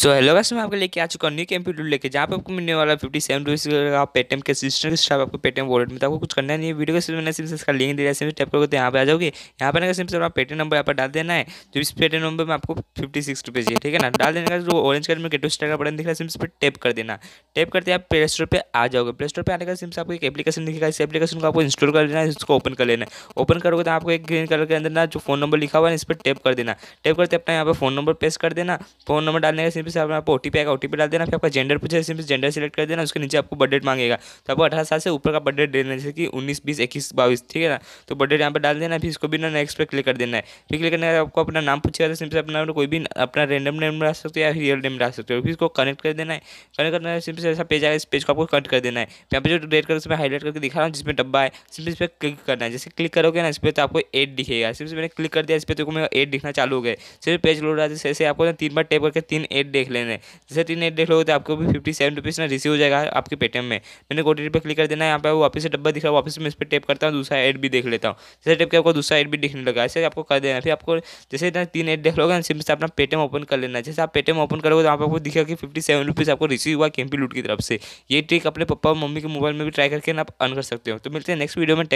so hello मैं आपको लेके आ चुका हूँ न्यू कंप्यूटर लेके जहाँ पे आपको मिलने वाला फिफ्टी सेवन रुपीज़ का पेटीएम के सिस्टम के स्टाफ आपको पेटीएम वॉलेट में तो आपको कुछ करना नहीं है वीडियो के सिर्फ मैंने सिर्फ इसका लिंक है सिर्फ टैप करोगे तो यहाँ पर आ जाओगे यहाँ पर ना सिर्फ आप पेटीएम नंबर यहाँ पर डाल देना है तो इस पेटीएम नंबर में आपको फिफ्टी सिक्स रुपीज़ है ठीक है ना डाल देने का जो ऑरेंज कलर में गेटो स्टार का बटन दिख रहा है सिर्फ इस पर टैप कर देना टैप करते आप प्ले स्टोर पर आ जाओगे प्ले स्टोर पर आने का सिर्फ आपको एक एप्लीकेशन दिखेगा इस एप्लीकेशन को आपको इंस्टॉल कर लेना है इसको ओपन कर लेना है ओपन करोगे तो आपको एक ग्रीन कलर के अंदर ना जो फोन नंबर लिखा हुआ है इस पर टैप कर देना टैप करते अपना यहाँ पर फोन नंबर पेस्ट कर देना फोन नंबर डालने का सिंपल से आपको ओ टी पी आएगा ओ टी पी डाल देना फिर आपका जेंडर पूछेगा सिंपल जेंडर सेलेक्ट कर देना उसके नीचे आपको बर्थडे मांगेगा तो आपको अठारह साल से ऊपर का बर्थडे देना जैसे कि उन्नीस बीस इक्कीस बाईस ठीक है ना तो बर्थडे यहाँ पर डाल देना फिर इसको भी ना नेक्स्ट पर क्लिक कर देना है फिर क्लिक करने के आपको अपना नाम पूछेगा तो सिंपल अपना कोई भी अपना रेंडम नेम डाल सकते हो या रियल नेम डाल सकते हो फिर इसको कनेक्ट कर देना है कनेक्ट करना है सिंपल ऐसा पेज आएगा इस पेज को आपको कट कर देना है यहाँ पर जो डेट कर उसमें हाईलाइट करके दिखा रहा हूँ जिसमें डब्बा है सिंपल इस पर क्लिक करना है जैसे क्लिक करोगे ना इस पर तो आपको एट दिखेगा सिर्फ मैंने क्लिक कर दिया इस पर तो मेरा एट दिखना चालू हो गए सिर्फ पेज लोड रहा है जैसे आपको तीन बार टेप करके तीन एट देख लेने जैसे तीन एट देख लो तो आपको भी फिफ्टी सेवन रुपीज़ ना रिसीव हो जाएगा आपके पेटीएम में मैंने कोटी टी क्लिक कर देना यहाँ पर वो वापस से डब्बा दिख रहा है वापस मैं इस पर टेप करता हूँ दूसरा एड भी देख लेता हूँ जैसे टेप के आपको दूसरा एड भी दिखने लगा ऐसे आपको कर देना फिर आपको जैसे इतना तीन एड देख लोगे सिम से अपना पेटीएम ओपन कर लेना जैसे आप पेटीएम ओपन करोगे तो आपको दिखा कि फिफ्टी सेवन रुपीज़ आपको रिसीव हुआ केम्पी लूट की तरफ से ये ट्रिक अपने पप्पा मम्मी के मोबाइल में भी ट्राई करके ना आप अन कर सकते हो तो मिलते हैं नेक्स्ट वीडियो में